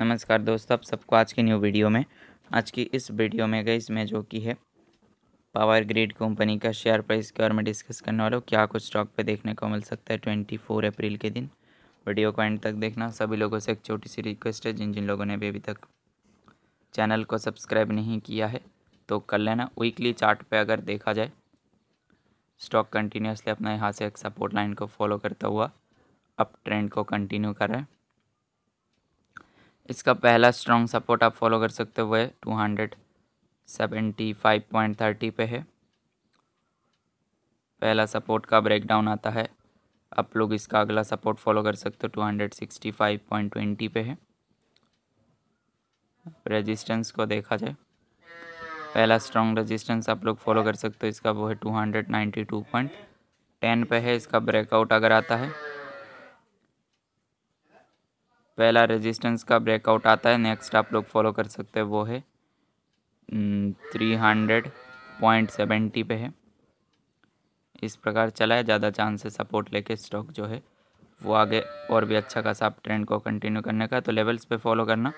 नमस्कार दोस्तों आप सबको आज की न्यू वीडियो में आज की इस वीडियो में गई इसमें जो कि है पावर ग्रिड कंपनी का शेयर प्राइस के बारे में डिस्कस करने वाला हूँ क्या कुछ स्टॉक पे देखने को मिल सकता है ट्वेंटी फोर अप्रैल के दिन वीडियो को एंड तक देखना सभी लोगों से एक छोटी सी रिक्वेस्ट है जिन जिन लोगों ने भी अभी तक चैनल को सब्सक्राइब नहीं किया है तो कर लेना वीकली चार्ट पे अगर देखा जाए स्टॉक कंटिन्यूसली अपने यहाँ से एक सपोर्ट लाइन को फॉलो करता हुआ अप ट्रेंड को कंटिन्यू कर रहा है इसका पहला स्ट्रॉन्ग सपोर्ट आप फॉलो कर सकते हो वह two hundred seventy five point thirty पे है पहला सपोर्ट का ब्रेकडाउन आता है आप लोग इसका अगला सपोर्ट फॉलो कर सकते हो two hundred sixty five point twenty पे है रेजिस्टेंस को देखा जाए पहला स्ट्रॉन्ग रेजिस्टेंस आप लोग फॉलो कर सकते हो इसका वो है two hundred ninety two point ten पे है इसका ब्रेकआउट अगर आता है पहला रेजिस्टेंस का ब्रेकआउट आता है नेक्स्ट आप लोग फॉलो कर सकते हैं वो है थ्री हंड्रेड पॉइंट सेवेंटी पे है इस प्रकार चला है ज़्यादा चांस है सपोर्ट लेके स्टॉक जो है वो आगे और भी अच्छा खासा आप ट्रेंड को कंटिन्यू करने का तो लेवल्स पे फॉलो करना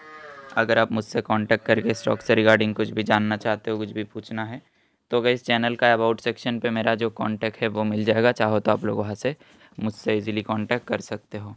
अगर आप मुझसे कांटेक्ट करके स्टॉक से रिगार्डिंग कुछ भी जानना चाहते हो कुछ भी पूछना है तो अगर इस चैनल का अबाउट सेक्शन पे मेरा जो कांटेक्ट है वो मिल जाएगा चाहो तो आप लोग वहाँ से मुझसे इजीली कांटेक्ट कर सकते हो